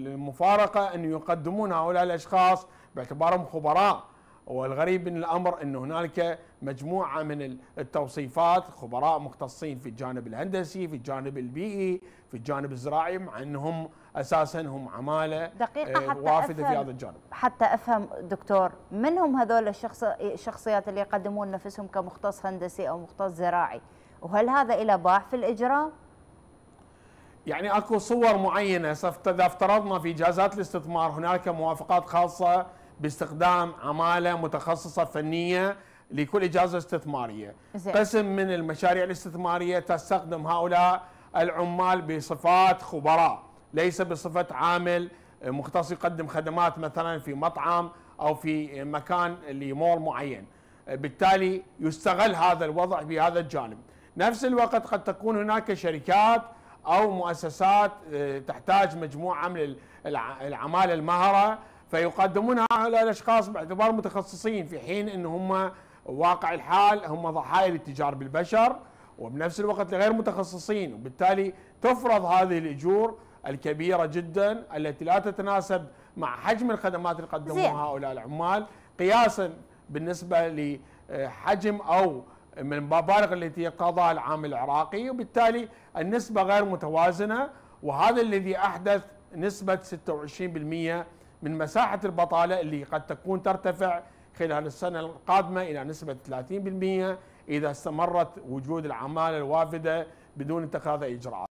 المفارقة أن يقدمون هؤلاء الأشخاص باعتبارهم خبراء والغريب من الأمر أن هنالك مجموعة من التوصيفات خبراء مختصين في الجانب الهندسي في الجانب البيئي في الجانب الزراعي مع أنهم أساسا هم عمالة دقيقة آه، حتى وافدة في هذا الجانب حتى أفهم دكتور من هم هذول الشخص الشخصيات اللي يقدمون نفسهم كمختص هندسي أو مختص زراعي وهل هذا إلى باع في الإجرام؟ يعني اكو صور معينه اذا افترضنا في جازات الاستثمار هناك موافقات خاصه باستخدام عماله متخصصه فنيه لكل اجازه استثماريه زي. قسم من المشاريع الاستثماريه تستخدم هؤلاء العمال بصفات خبراء ليس بصفه عامل مختص يقدم خدمات مثلا في مطعم او في مكان لمول معين بالتالي يستغل هذا الوضع بهذا الجانب نفس الوقت قد تكون هناك شركات او مؤسسات آه، تحتاج مجموعه من العماله المهره فيقدمون هؤلاء الاشخاص باعتبار متخصصين في حين ان هم واقع الحال هم ضحايا الاتجار بالبشر وبنفس الوقت غير متخصصين وبالتالي تفرض هذه الاجور الكبيره جدا التي لا تتناسب مع حجم الخدمات اللي قدموها هؤلاء العمال قياسا بالنسبه لحجم او من المبالغ التي قضى العام العراقي وبالتالي النسبة غير متوازنة وهذا الذي أحدث نسبة 26% من مساحة البطالة اللي قد تكون ترتفع خلال السنة القادمة إلى نسبة 30% إذا استمرت وجود العمالة الوافدة بدون اتخاذ إجراءات